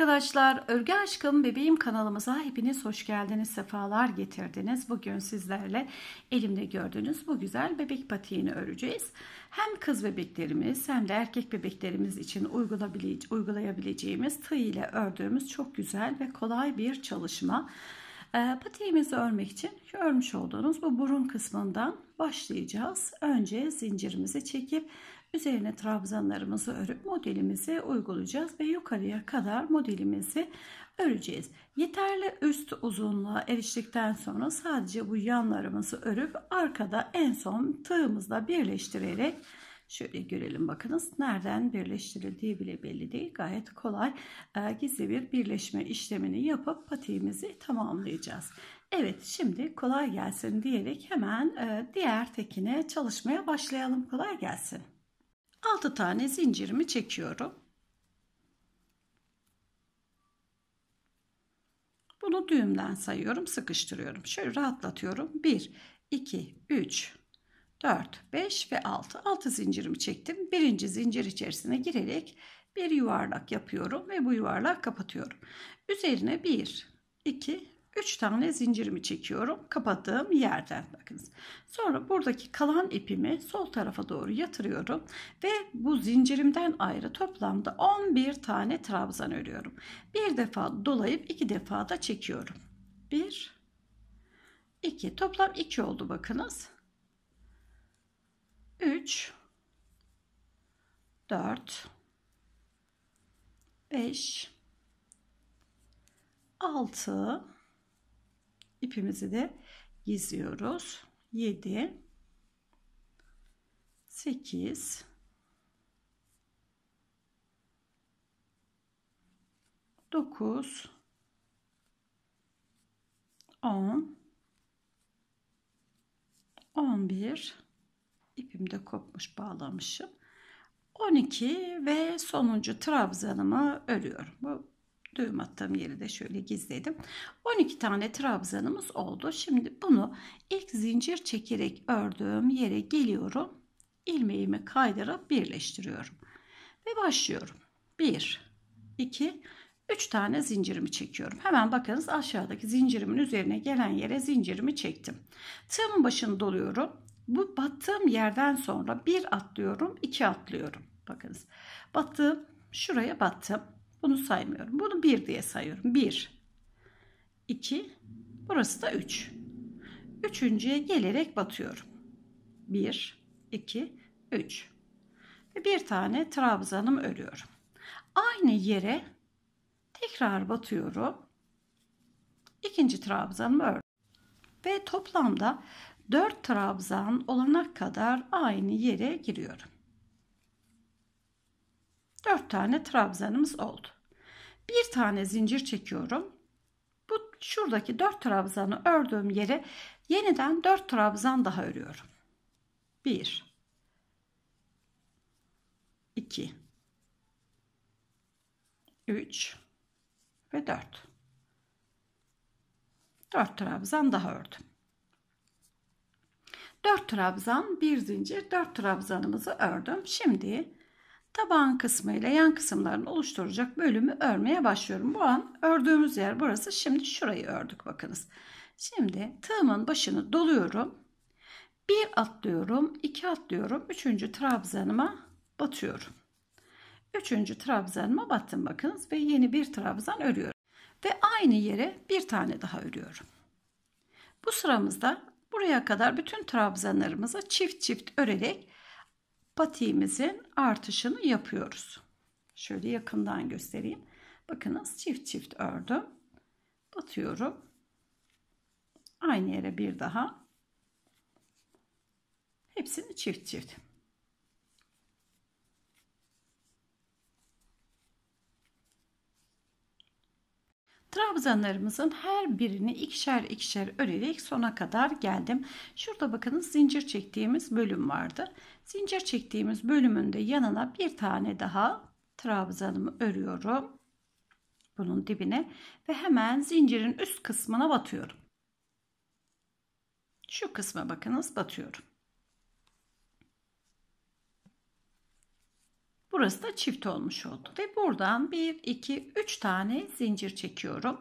arkadaşlar, Örgü Aşkım Bebeğim kanalımıza hepiniz hoş geldiniz, sefalar getirdiniz. Bugün sizlerle elimde gördüğünüz bu güzel bebek patiğini öreceğiz. Hem kız bebeklerimiz hem de erkek bebeklerimiz için uygulayabileceğimiz tığ ile ördüğümüz çok güzel ve kolay bir çalışma. Ee, patiğimizi örmek için örmüş olduğunuz bu burun kısmından başlayacağız. Önce zincirimizi çekip Üzerine trabzanlarımızı örüp modelimizi uygulayacağız ve yukarıya kadar modelimizi öreceğiz. Yeterli üst uzunluğa eriştikten sonra sadece bu yanlarımızı örüp arkada en son tığımızla birleştirerek Şöyle görelim bakınız nereden birleştirildiği bile belli değil. Gayet kolay e, gizli bir birleşme işlemini yapıp patiğimizi tamamlayacağız. Evet şimdi kolay gelsin diyerek hemen e, diğer tekine çalışmaya başlayalım. Kolay gelsin. 6 tane zincirimi çekiyorum. Bunu düğümden sayıyorum, sıkıştırıyorum. Şöyle rahatlatıyorum. 1, 2, 3, 4, 5 ve 6. 6 zincirimi çektim. Birinci zincir içerisine girerek bir yuvarlak yapıyorum ve bu yuvarlak kapatıyorum. Üzerine 1, 2 3 tane zincirimi çekiyorum kapattığım yerden bakınız. Sonra buradaki kalan ipimi sol tarafa doğru yatırıyorum ve bu zincirimden ayrı toplamda 11 tane trabzan örüyorum. Bir defa dolayıp iki defa da çekiyorum. 1 2 toplam 2 oldu bakınız. 3 4 5 6 ipimizi de geziyoruz. 7 8 9 10 11 ipim de kopmuş bağlamışım. 12 ve sonuncu trabzanımı örüyorum. Bu düğüm attığım yeri de şöyle gizledim. 12 tane trabzanımız oldu. Şimdi bunu ilk zincir çekerek ördüğüm yere geliyorum. Ilmeğimi kaydırıp birleştiriyorum. Ve başlıyorum. 1 2 3 tane zincirimi çekiyorum. Hemen bakınız aşağıdaki zincirimin üzerine gelen yere zincirimi çektim. Tığımın başını doluyorum. Bu battığım yerden sonra bir atlıyorum, iki atlıyorum. Bakınız. Battığım şuraya battım. Bunu saymıyorum. Bunu 1 diye sayıyorum. 1, 2, burası da 3. Üçüncüye gelerek batıyorum. 1, 2, 3. Ve bir tane trabzanım örüyorum. Aynı yere tekrar batıyorum. İkinci trabzanımı ördüm. Ve toplamda 4 trabzan olana kadar aynı yere giriyorum. 4 tane trabzanımız oldu. Bir tane zincir çekiyorum. Bu şuradaki 4 trabzanı ördüğüm yere yeniden 4 trabzan daha örüyorum. 1 2 3 ve 4. 4 trabzan daha ördüm. 4 trabzan, bir zincir, 4 trabzanımızı ördüm. Şimdi Tabağın kısmı ile yan kısımlarını oluşturacak bölümü örmeye başlıyorum. Bu an ördüğümüz yer burası. Şimdi şurayı ördük bakınız. Şimdi tığımın başını doluyorum. Bir atlıyorum, iki atlıyorum. Üçüncü trabzanıma batıyorum. Üçüncü trabzanıma battım bakınız ve yeni bir trabzan örüyorum. Ve aynı yere bir tane daha örüyorum. Bu sıramızda buraya kadar bütün trabzanlarımızı çift çift örerek patiğimizin artışını yapıyoruz. Şöyle yakından göstereyim. Bakınız çift çift ördüm. Batıyorum. Aynı yere bir daha. Hepsini çift çift. Trabzanlarımızın her birini ikişer ikişer örerek sona kadar geldim. Şurada bakın zincir çektiğimiz bölüm vardı. Zincir çektiğimiz bölümün de yanına bir tane daha trabzanımı örüyorum. Bunun dibine ve hemen zincirin üst kısmına batıyorum. Şu kısma bakınız batıyorum. Burası da çift olmuş oldu. Ve buradan 1, 2, 3 tane zincir çekiyorum.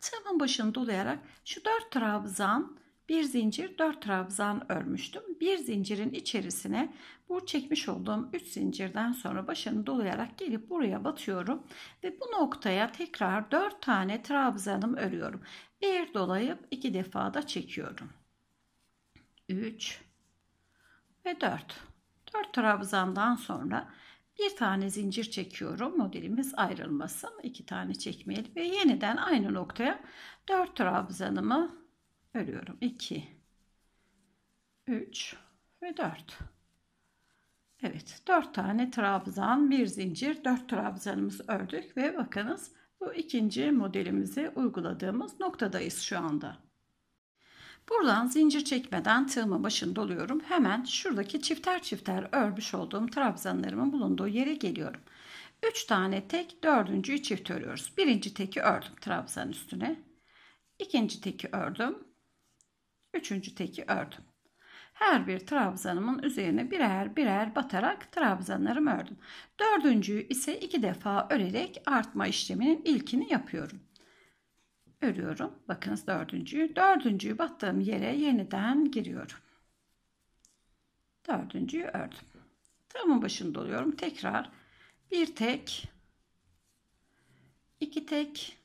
Tığımın başını dolayarak şu 4 trabzan bir zincir 4 trabzan örmüştüm. Bir zincirin içerisine bu çekmiş olduğum 3 zincirden sonra başını dolayarak gelip buraya batıyorum. Ve bu noktaya tekrar 4 tane trabzanım örüyorum. Bir dolayıp 2 defa da çekiyorum. 3 ve 4. 4 trabzandan sonra bir tane zincir çekiyorum modelimiz ayrılmasın. iki tane çekmeyelim ve yeniden aynı noktaya 4 trabzanımı örüyorum. 2 3 ve 4. Evet 4 tane trabzan bir zincir 4 trabzanımızı ördük ve bakınız bu ikinci modelimizi uyguladığımız noktadayız şu anda. Buradan zincir çekmeden tığımı başını doluyorum. Hemen şuradaki çifter çifter örmüş olduğum trabzanlarımın bulunduğu yere geliyorum. 3 tane tek dördüncüyü çift örüyoruz. Birinci teki ördüm trabzan üstüne. ikinci teki ördüm. Üçüncü teki ördüm. Her bir trabzanımın üzerine birer birer batarak trabzanlarımı ördüm. Dördüncüyü ise iki defa örerek artma işleminin ilkini yapıyorum örüyorum. Bakınız dördüncüyü. Dördüncüyü battığım yere yeniden giriyorum. Dördüncüyü ördüm. Tığımın başını doluyorum. Tekrar bir tek, iki tek,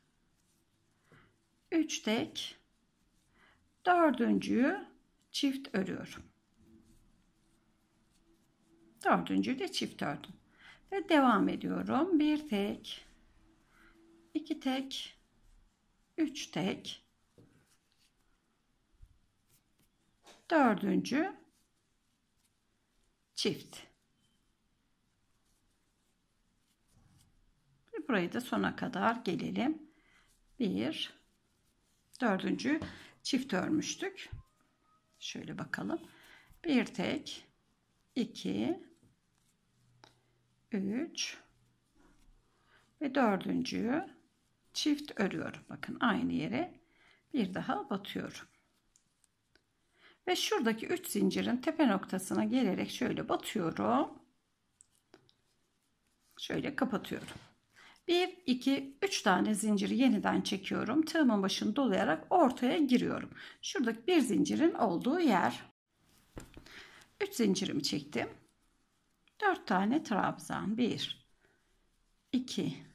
üç tek, dördüncüyü çift örüyorum. Dördüncüyü de çift ördüm. Ve devam ediyorum. Bir tek, iki tek, 3 tek 4. çift burayı da sona kadar gelelim 1, 4. çift örmüştük şöyle bakalım 1 tek 2 3 ve dördüncü çift örüyorum. Bakın aynı yere bir daha batıyorum. Ve şuradaki 3 zincirin tepe noktasına gelerek şöyle batıyorum. Şöyle kapatıyorum. 1, 2, 3 tane zinciri yeniden çekiyorum. Tığımın başını dolayarak ortaya giriyorum. Şuradaki bir zincirin olduğu yer. 3 zincirimi çektim. 4 tane trabzan. 1, 2,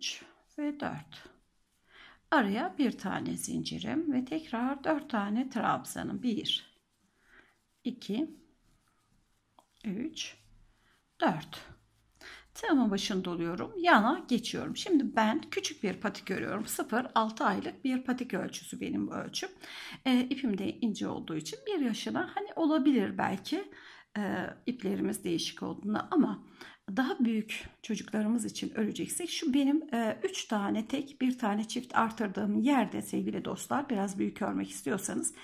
3 ve 4. Araya bir tane zincirim ve tekrar 4 tane trabzanım. 1 2 3 4 Tığımın başını doluyorum. Yana geçiyorum. Şimdi ben küçük bir patik örüyorum. 0-6 aylık bir patik ölçüsü benim bu ölçüm. E, ipim de ince olduğu için bir yaşına hani olabilir belki e, iplerimiz değişik olduğunda ama daha büyük çocuklarımız için öleceksek şu benim 3 e, üç tane tek bir tane çift artırdığım yerde sevgili dostlar biraz büyük örmek istiyorsanız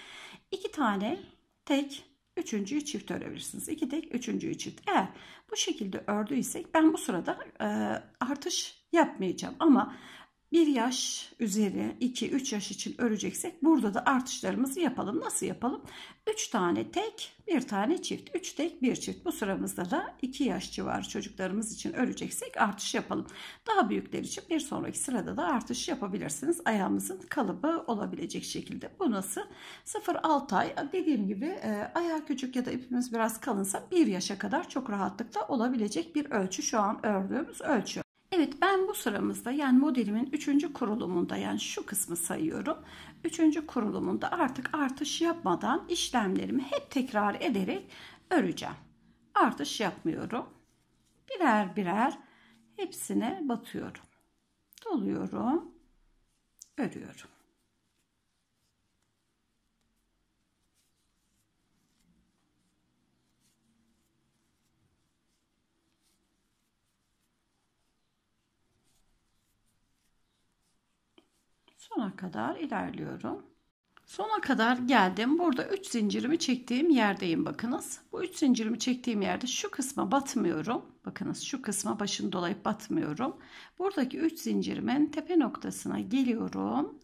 2 tane tek üçüncüyü çift örebilirsiniz. 2 tek üçüncüyü çift. Eğer bu şekilde ördüysek ben bu sırada e, artış yapmayacağım ama 1 yaş üzeri 2-3 yaş için öreceksek burada da artışlarımızı yapalım. Nasıl yapalım? 3 tane tek, 1 tane çift. 3 tek, 1 çift. Bu sıramızda da 2 yaş civarı çocuklarımız için öreceksek artış yapalım. Daha büyükler için bir sonraki sırada da artış yapabilirsiniz. Ayağımızın kalıbı olabilecek şekilde. Bu nasıl? 0-6 ay dediğim gibi e, ayağı küçük ya da ipimiz biraz kalınsa 1 yaşa kadar çok rahatlıkla olabilecek bir ölçü. Şu an ördüğümüz ölçü. Evet ben bu sıramızda yani modelimin 3. kurulumunda yani şu kısmı sayıyorum. 3. kurulumunda artık artış yapmadan işlemlerimi hep tekrar ederek öreceğim. Artış yapmıyorum. Birer birer hepsine batıyorum. Doluyorum. Örüyorum. Sona kadar ilerliyorum. Sona kadar geldim. Burada 3 zincirimi çektiğim yerdeyim bakınız. Bu 3 zincirimi çektiğim yerde şu kısma batmıyorum. Bakınız şu kısma başını dolayıp batmıyorum. Buradaki 3 zincirimin tepe noktasına geliyorum.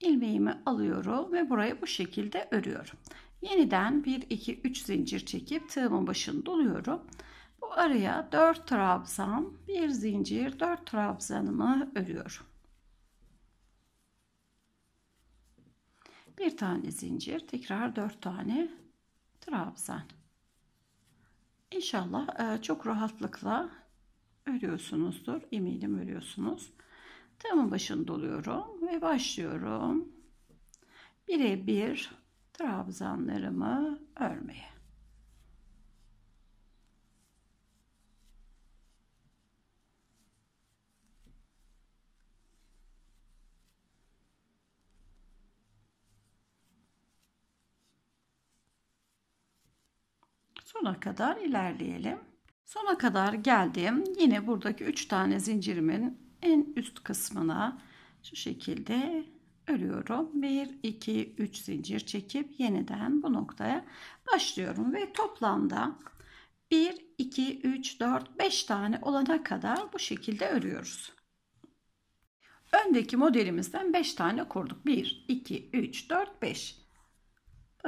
Ilmeğimi alıyorum ve burayı bu şekilde örüyorum. Yeniden 1 2 3 zincir çekip tığımın başını doluyorum. Bu araya 4 trabzan, 1 zincir, 4 trabzanımı örüyorum. bir tane zincir tekrar dört tane trabzan İnşallah e, çok rahatlıkla örüyorsunuzdur eminim örüyorsunuz Tamın başını doluyorum ve başlıyorum bire bir trabzanlarımı örmeye sona kadar ilerleyelim. Sona kadar geldim. Yine buradaki 3 tane zincirimin en üst kısmına şu şekilde örüyorum. 1 2 3 zincir çekip yeniden bu noktaya başlıyorum ve toplamda 1 2 3 4 5 tane olana kadar bu şekilde örüyoruz. Öndeki modelimizden 5 tane kurduk. 1 2 3 4 5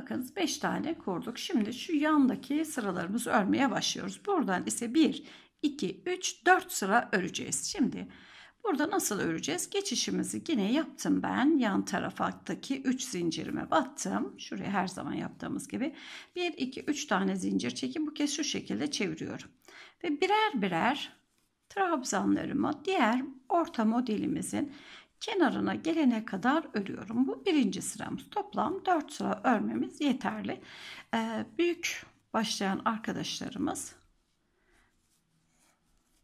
Bakınız 5 tane kurduk. Şimdi şu yandaki sıralarımızı örmeye başlıyoruz. Buradan ise 1, 2, 3, 4 sıra öreceğiz. Şimdi burada nasıl öreceğiz? Geçişimizi yine yaptım ben. Yan taraftaki 3 zincirime battım. Şuraya her zaman yaptığımız gibi 1, 2, 3 tane zincir çekip bu kez şu şekilde çeviriyorum. Ve birer birer trabzanlarımı diğer orta modelimizin kenarına gelene kadar örüyorum. Bu birinci sıramız. Toplam 4 sıra örmemiz yeterli. Ee, büyük başlayan arkadaşlarımız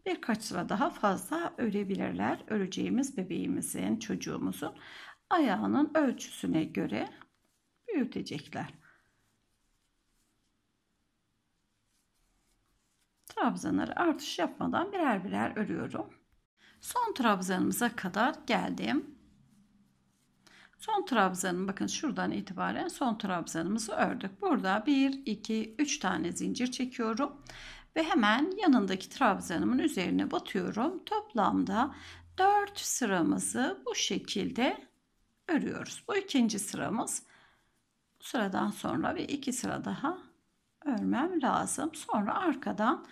birkaç sıra daha fazla örebilirler. Öreceğimiz bebeğimizin, çocuğumuzun ayağının ölçüsüne göre büyütecekler. Trabzanları artış yapmadan birer birer örüyorum. Son trabzanımıza kadar geldim. Son trabzanın bakın şuradan itibaren son trabzanımızı ördük. Burada 1, 2, 3 tane zincir çekiyorum. Ve hemen yanındaki trabzanımın üzerine batıyorum. Toplamda 4 sıramızı bu şekilde örüyoruz. Bu ikinci sıramız. Bu sıradan sonra bir iki sıra daha örmem lazım. Sonra arkadan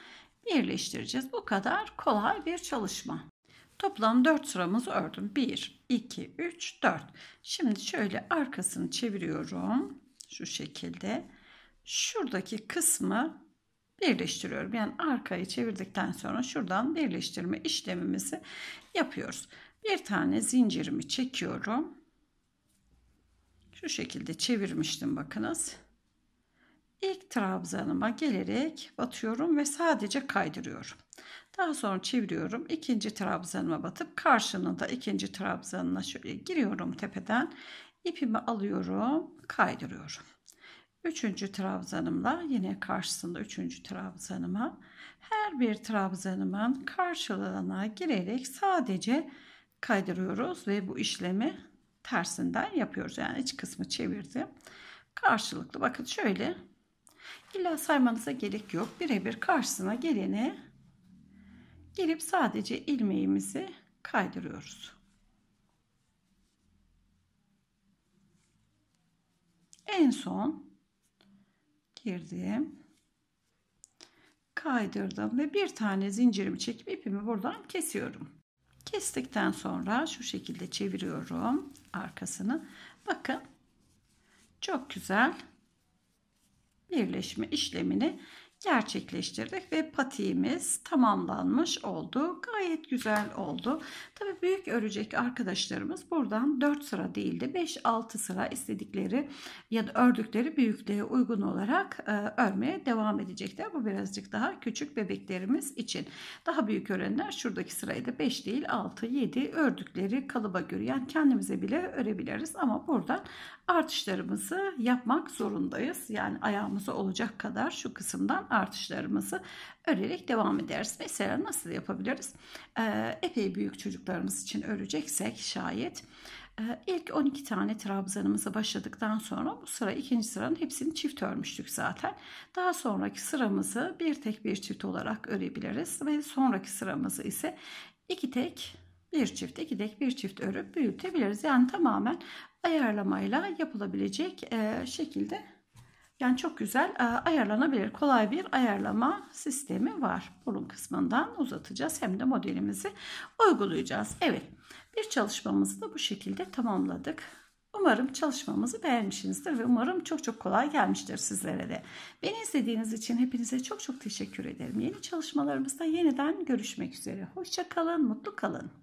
birleştireceğiz. Bu kadar kolay bir çalışma. Toplam 4 sıramızı ördüm. 1, 2, 3, 4. Şimdi şöyle arkasını çeviriyorum. Şu şekilde. Şuradaki kısmı birleştiriyorum. Yani arkayı çevirdikten sonra şuradan birleştirme işlemimizi yapıyoruz. Bir tane zincirimi çekiyorum. Şu şekilde çevirmiştim bakınız. İlk trabzanıma gelerek batıyorum ve sadece kaydırıyorum. Daha sonra çeviriyorum. ikinci trabzanıma batıp karşının da ikinci trabzanına şöyle giriyorum tepeden. ipimi alıyorum, kaydırıyorum. Üçüncü trabzanımla yine karşısında üçüncü trabzanıma her bir trabzanımın karşılığına girerek sadece kaydırıyoruz ve bu işlemi tersinden yapıyoruz. Yani iç kısmı çevirdim. Karşılıklı bakın şöyle illa saymanıza gerek yok. Birebir karşısına geleni gelip sadece ilmeğimizi kaydırıyoruz. En son girdim. Kaydırdım ve bir tane zincirimi çekip ipimi buradan kesiyorum. Kestikten sonra şu şekilde çeviriyorum arkasını. Bakın çok güzel birleşme işlemini gerçekleştirdik ve patiğimiz tamamlanmış oldu. Gayet güzel oldu. Tabii büyük örecek arkadaşlarımız buradan 4 sıra değil de 5-6 sıra istedikleri ya da ördükleri büyüklüğe uygun olarak e, örmeye devam edecekler. Bu birazcık daha küçük bebeklerimiz için. Daha büyük örenler şuradaki sırayı da 5 değil 6-7 ördükleri kalıba göre yani kendimize bile örebiliriz ama buradan artışlarımızı yapmak zorundayız. Yani ayağımıza olacak kadar şu kısımdan artışlarımızı örerek devam ederiz. Mesela nasıl yapabiliriz? Ee, epey büyük çocuklarımız için öreceksek şayet e, ilk 12 tane trabzanımızı başladıktan sonra bu sıra ikinci sıranın hepsini çift örmüştük zaten. Daha sonraki sıramızı bir tek bir çift olarak örebiliriz ve sonraki sıramızı ise iki tek bir çift iki tek bir çift örüp büyütebiliriz. Yani tamamen ayarlamayla yapılabilecek e, şekilde yani çok güzel e, ayarlanabilir. Kolay bir ayarlama sistemi var. Burun kısmından uzatacağız. Hem de modelimizi uygulayacağız. Evet. Bir çalışmamızı da bu şekilde tamamladık. Umarım çalışmamızı beğenmişsinizdir ve umarım çok çok kolay gelmiştir sizlere de. Beni izlediğiniz için hepinize çok çok teşekkür ederim. Yeni çalışmalarımızda yeniden görüşmek üzere. Hoşçakalın, mutlu kalın.